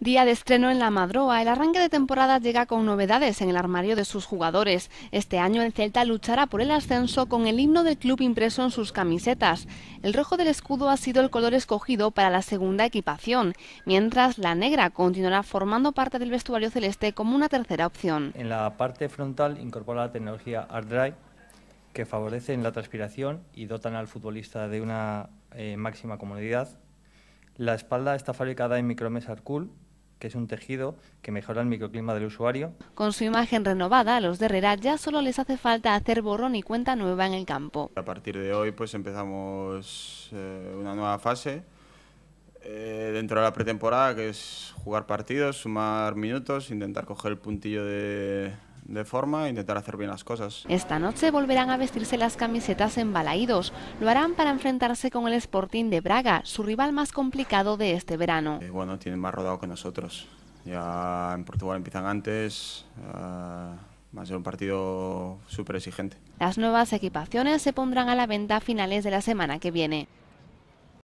Día de estreno en la Madroa, el arranque de temporada llega con novedades en el armario de sus jugadores. Este año el Celta luchará por el ascenso con el himno del club impreso en sus camisetas. El rojo del escudo ha sido el color escogido para la segunda equipación, mientras la negra continuará formando parte del vestuario celeste como una tercera opción. En la parte frontal incorpora la tecnología drive que favorece la transpiración y dotan al futbolista de una eh, máxima comodidad. La espalda está fabricada en micromes Cool que es un tejido que mejora el microclima del usuario. Con su imagen renovada, a los de Herrera ya solo les hace falta hacer borrón y cuenta nueva en el campo. A partir de hoy pues empezamos eh, una nueva fase eh, dentro de la pretemporada, que es jugar partidos, sumar minutos, intentar coger el puntillo de, de forma a intentar hacer bien las cosas. Esta noche volverán a vestirse las camisetas en Lo harán para enfrentarse con el Sporting de Braga, su rival más complicado de este verano. Eh, bueno, tienen más rodado que nosotros. Ya en Portugal empiezan antes. Eh, va a ser un partido súper exigente. Las nuevas equipaciones se pondrán a la venta a finales de la semana que viene.